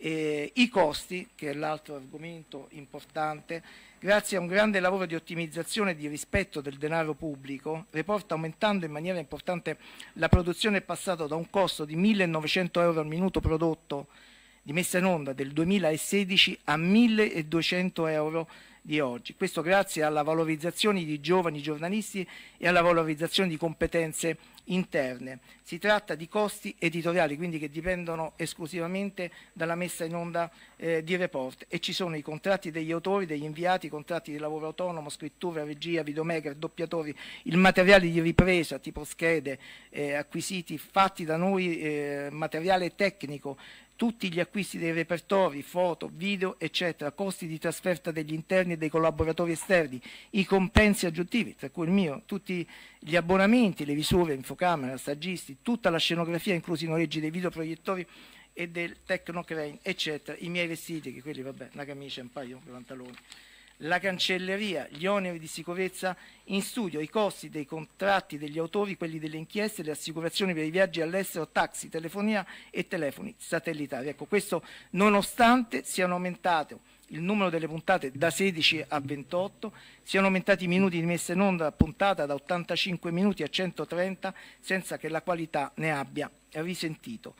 Eh, I costi, che è l'altro argomento importante, grazie a un grande lavoro di ottimizzazione e di rispetto del denaro pubblico, Report aumentando in maniera importante la produzione è passato da un costo di 1.900 euro al minuto prodotto di messa in onda del 2016 a 1.200 euro di oggi. Questo grazie alla valorizzazione di giovani giornalisti e alla valorizzazione di competenze interne. Si tratta di costi editoriali, quindi che dipendono esclusivamente dalla messa in onda eh, di report e ci sono i contratti degli autori, degli inviati, contratti di lavoro autonomo, scrittura, regia, videomaker, doppiatori, il materiale di ripresa tipo schede, eh, acquisiti, fatti da noi, eh, materiale tecnico, tutti gli acquisti dei repertori, foto, video, eccetera, costi di trasferta degli interni e dei collaboratori esterni, i compensi aggiuntivi, tra cui il mio, tutti gli abbonamenti, le visure, infocamera, saggisti, tutta la scenografia, inclusi i noleggi dei videoproiettori e del Tecnocrane, eccetera, i miei vestiti, che quelli, vabbè, una camicia, un paio di pantaloni la cancelleria, gli oneri di sicurezza in studio, i costi dei contratti degli autori, quelli delle inchieste, le assicurazioni per i viaggi all'estero, taxi, telefonia e telefoni satellitari. Ecco, questo nonostante siano aumentate il numero delle puntate da 16 a 28, siano aumentati i minuti di messa in onda a puntata da 85 minuti a 130 senza che la qualità ne abbia risentito.